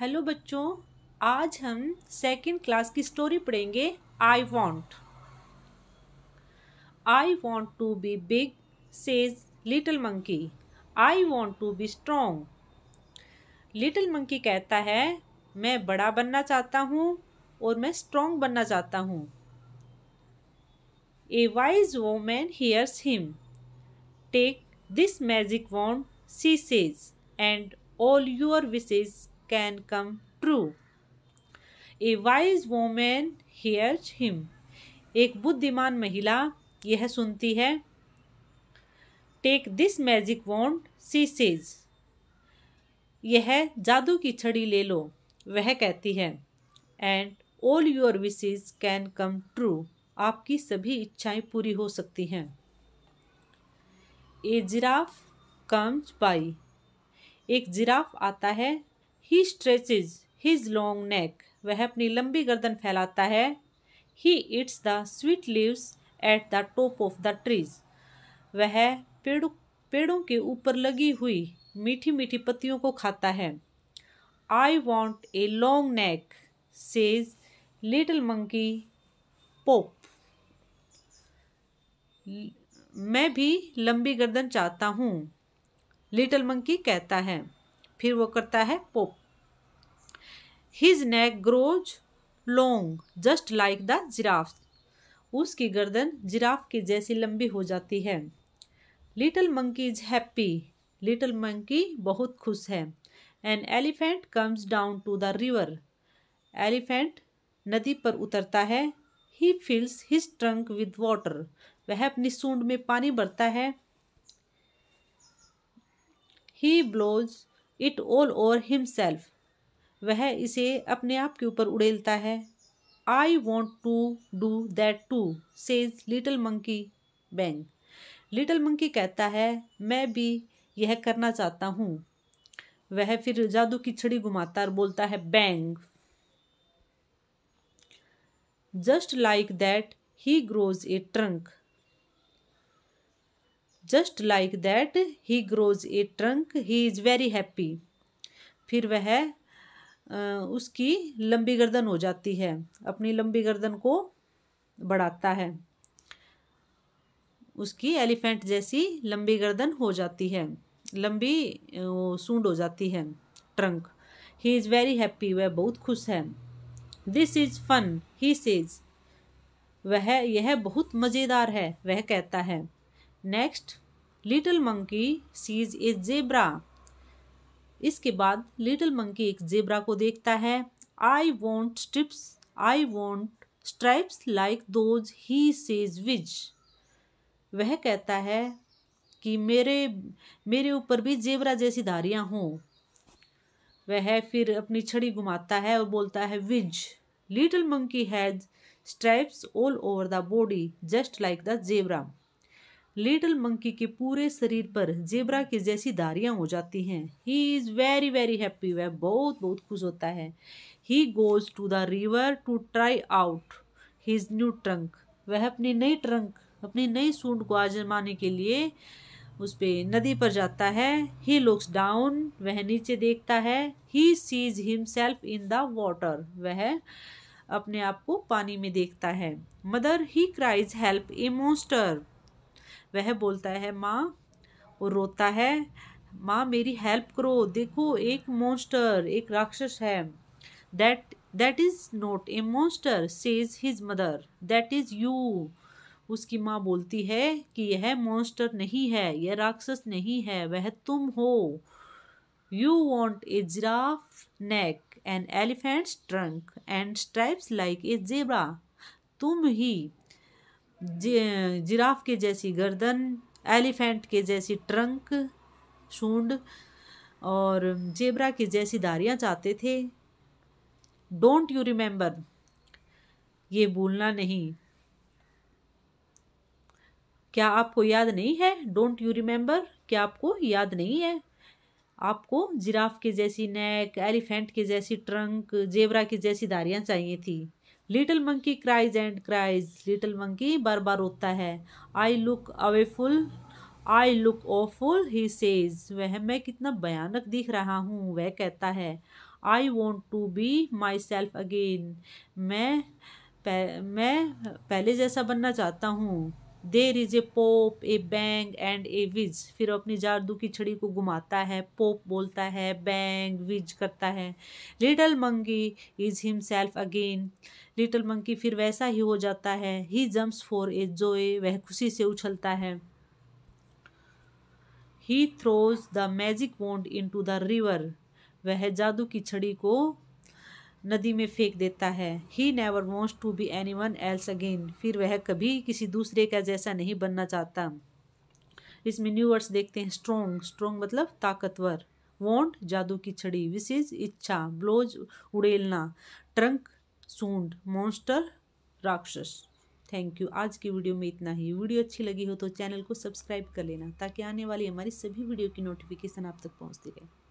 Hello बच्चों आज हम सेकंड क्लास की स्टोरी पढ़ेंगे I want I want to be big says little monkey I want to be strong little monkey कहता है मैं बड़ा बनना चाहता हूँ और मैं स्ट्रोंग बनना चाहता हूँ a wise woman hears him take this magic wand she says and all your wishes can come true. A wise woman hears him. एक बुद्धिमान महिला यह सुनती है take this magic wand she says यह जादू की छड़ी ले लो वह कहती है and all your wishes can come true आपकी सभी इच्छाएं पूरी हो सकती हैं ए जिराफ कम्स बाई एक जिराफ आता है ही स्ट्रेचिज हिज लॉन्ग नेक वह अपनी लंबी गर्दन फैलाता है he eats the sweet leaves at the top of the trees वह पेड़ों पेड़ों के ऊपर लगी हुई मीठी मीठी पत्तियों को खाता है I want a long neck says little monkey पोप मैं भी लंबी गर्दन चाहता हूँ लिटल मंकी कहता है फिर वो करता है pop his neck grows long just like the giraffe उसकी गर्दन जिराफ के जैसी लंबी हो जाती है little monkey is happy little monkey बहुत खुश है an elephant comes down to the river elephant नदी पर उतरता है he fills his trunk with water वह अपनी सूंड में पानी भरता है he blows it all over himself वह इसे अपने आप के ऊपर उड़ेलता है I want to do that too says little monkey bang little monkey कहता है मैं भी यह करना चाहता हूँ वह फिर जादू की छड़ी घुमाता और बोलता है bang just like that he grows a trunk just like that he grows a trunk he is very happy फिर वह उसकी लंबी गर्दन हो जाती है अपनी लंबी गर्दन को बढ़ाता है उसकी एलिफेंट जैसी लंबी गर्दन हो जाती है लंबी सूंड हो जाती है trunk he is very happy वह बहुत खुश है this is fun he says वह यह बहुत मज़ेदार है वह कहता है next little monkey sees is zebra इसके बाद लिटिल मंकी एक जेबरा को देखता है I want stripes I want stripes like those he says whizz वह कहता है कि मेरे मेरे ऊपर भी जेबरा जैसी धारियाँ हों वह फिर अपनी छड़ी घुमाता है और बोलता है whizz little monkey has stripes all over the body just like the zebra little monkey के पूरे शरीर पर जेबरा की जैसी दारियाँ हो जाती हैं he is very very happy वह बहुत बहुत खुश होता है he goes to the river to try out his new trunk वह अपनी नई ट्रंक अपनी नई सूंड को आजमाने के लिए उस पर नदी पर जाता है ही लुक्स डाउन वह नीचे देखता है he sees himself in the water वह अपने आप को पानी में देखता है mother he cries help a monster वह बोलता है माँ वो रोता है माँ मेरी हेल्प करो देखो एक मोन्स्टर एक राक्षस है that that is not a monster says his mother that is you उसकी माँ बोलती है कि यह मोन्स्टर नहीं है यह राक्षस नहीं है वह तुम हो you want a giraffe neck and elephant's trunk and stripes like a zebra तुम ही जिराफ के जैसी गर्दन एलिफेंट के जैसी ट्रंक सूंड और जेबरा के जैसी दारियां चाहते थे डोंट यू रिमेंबर ये भूलना नहीं क्या आपको याद नहीं है डोंट यू रिमेंबर क्या आपको याद नहीं है आपको जिराफ के जैसी नेक एलिफेंट के जैसी ट्रंक जेबरा की जैसी दारियां चाहिए थी little monkey cries and cries little monkey बार बार रोता है I look awful I look awful he says वह मैं कितना भयानक दिख रहा हूँ वह कहता है I want to be myself again मैं पह, मैं पहले जैसा बनना चाहता हूँ there is a pop a bang and a whizz फिर अपनी जादू की छड़ी को घुमाता है पोप बोलता है बैंग विज करता है little monkey is himself again little monkey फिर वैसा ही हो जाता है ही जम्प्स फॉर ए जोए वह खुशी से उछलता है he throws the magic wand into the river वह जादू की छड़ी को नदी में फेंक देता है he never wants to be anyone else again फिर वह कभी किसी दूसरे का जैसा नहीं बनना चाहता इसमें न्यू वर्ड्स देखते हैं स्ट्रोंग स्ट्रोंग मतलब ताकतवर वॉन्ट जादू की छड़ी विशेष इच्छा ब्लोज उड़ेलना ट्रंक सूंड मॉन्स्टर राक्षस थैंक यू आज की वीडियो में इतना ही वीडियो अच्छी लगी हो तो चैनल को सब्सक्राइब कर लेना ताकि आने वाली हमारी सभी वीडियो की नोटिफिकेशन आप तक पहुंचती रहे